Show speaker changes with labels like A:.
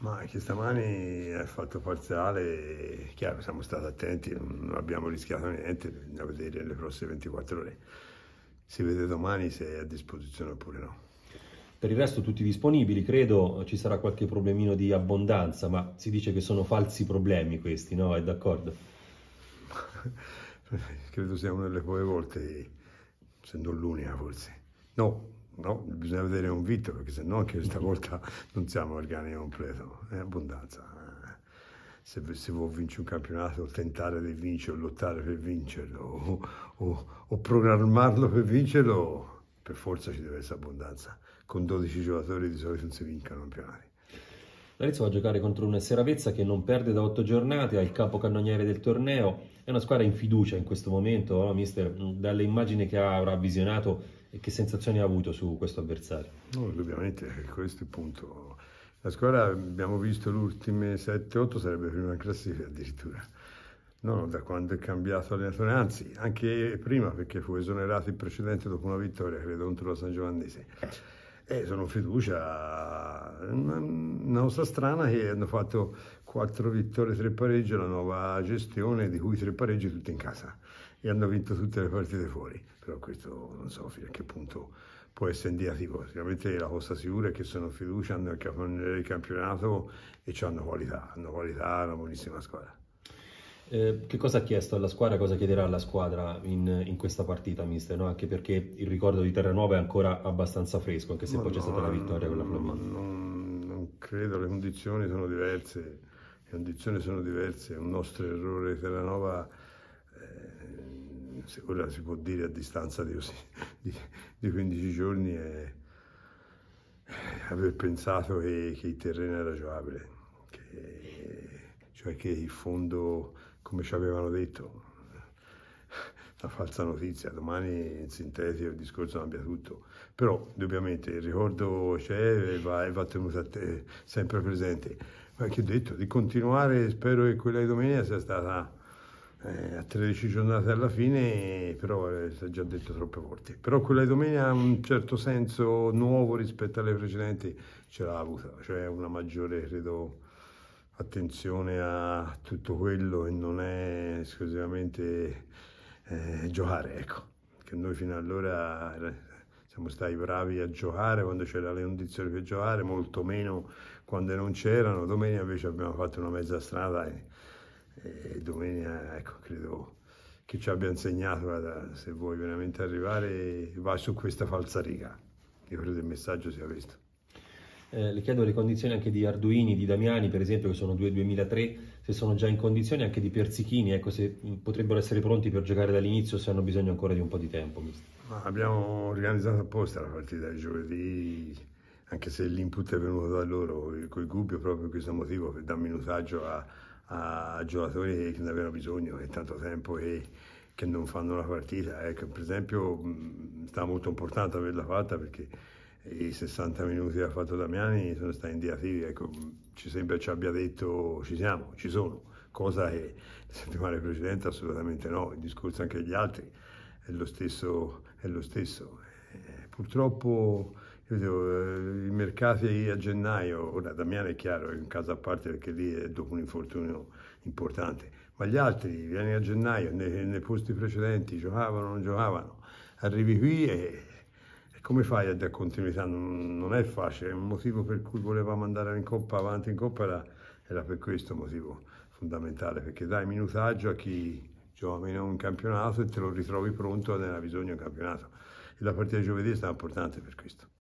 A: Ma che stamani è fatto parziale, chiaro, siamo stati attenti, non abbiamo rischiato niente, bisogna vedere le prossime 24 ore. Si vede domani se
B: è a disposizione oppure no. Per il resto tutti disponibili, credo ci sarà qualche problemino di abbondanza, ma si dice che sono falsi problemi questi, no? È d'accordo?
A: credo sia una delle poche volte, se non l'unica forse. No, No, bisogna vedere un Vito, perché se no anche questa volta non siamo organi completo, è abbondanza. Se, se vuoi vincere un campionato, tentare di vincerlo, lottare per vincerlo, o, o, o programmarlo per vincerlo,
B: per forza ci deve essere abbondanza. Con 12 giocatori di solito non si vincono campionati. L'Arezzo va a giocare contro una Seravezza che non perde da otto giornate, ha il capocannoniere del torneo, è una squadra in fiducia in questo momento, no, oh, mister? Dalle immagini che avrà visionato e che sensazioni ha avuto su questo avversario? No, indubbiamente, questo è il punto. La squadra
A: abbiamo visto le ultime 7-8 sarebbe prima in classifica addirittura. No, da quando è cambiato allenatore, anzi anche prima perché fu esonerato il precedente dopo una vittoria, credo, contro la San Giovannese. Eh. Eh, sono fiducia. Una, una cosa strana che hanno fatto quattro vittorie, tre pareggi, la nuova gestione, di cui tre pareggi tutti in casa. E hanno vinto tutte le partite fuori. Però questo non so fino a che punto può essere indicativo. Sicuramente la cosa sicura è che sono fiducia, hanno il campionato
B: e hanno qualità. Hanno qualità, hanno una buonissima squadra. Eh, che cosa ha chiesto alla squadra, cosa chiederà alla squadra in, in questa partita, mister? No? Anche perché il ricordo di Terranova è ancora abbastanza fresco, anche se Ma poi no, c'è stata la vittoria con la Flaminia. Non, non, credo, le
A: condizioni sono diverse, le condizioni sono diverse, un nostro errore di Terranova eh, ora si può dire a distanza di, di, di 15 giorni è aver pensato che, che il terreno era giocabile, che, cioè che il fondo come ci avevano detto, la falsa notizia, domani in sintesi il discorso cambia tutto, però indubbiamente il ricordo c'è e va, va, tenuto te, sempre presente. Ma che ho detto, di continuare, spero che quella di domenica sia stata eh, a 13 giornate alla fine, però eh, si è già detto troppe volte. Però quella di domenica ha un certo senso nuovo rispetto alle precedenti, ce l'ha avuta, cioè una maggiore, credo, attenzione a tutto quello e non è esclusivamente eh, giocare, ecco, che noi fino allora eh, siamo stati bravi a giocare quando c'erano le condizioni per giocare, molto meno quando non c'erano, domenica invece abbiamo fatto una mezza strada e, e domenica, ecco, credo che ci abbia insegnato, guarda, se vuoi veramente arrivare, vai su questa
B: falsa riga. Io credo il messaggio sia questo eh, le chiedo le condizioni anche di Arduini, di Damiani, per esempio, che sono due 2003, se sono già in condizioni anche di Pierzichini, ecco, se potrebbero essere pronti per giocare dall'inizio, se hanno bisogno ancora di un po' di tempo.
A: abbiamo organizzato apposta la partita di giovedì, anche se l'input è venuto da loro, con il Gubbio, proprio per questo motivo, per dare minutaggio a, a giocatori che ne avevano bisogno, che tanto tempo e che non fanno la partita. Ecco, per esempio, sta molto importante averla fatta perché i 60 minuti che ha fatto Damiani sono stati indicativi, ecco, ci sembra ci abbia detto ci siamo, ci sono, cosa che la settimana precedente assolutamente no, il discorso anche degli altri è lo stesso. È lo stesso. Eh, purtroppo vedo, eh, i mercati a gennaio, ora Damiano è chiaro, è un caso a parte perché lì è dopo un infortunio importante, ma gli altri, vieni a gennaio, nei, nei posti precedenti, giocavano, non giocavano, arrivi qui e e come fai a dare continuità? Non, è facile. Il motivo per cui volevamo andare in Coppa avanti in Coppa era, era per questo motivo fondamentale, perché dai minutaggio a chi gioca meno in campionato e te lo ritrovi pronto ne ha bisogno in campionato. E la partita di giovedì è stata importante per questo.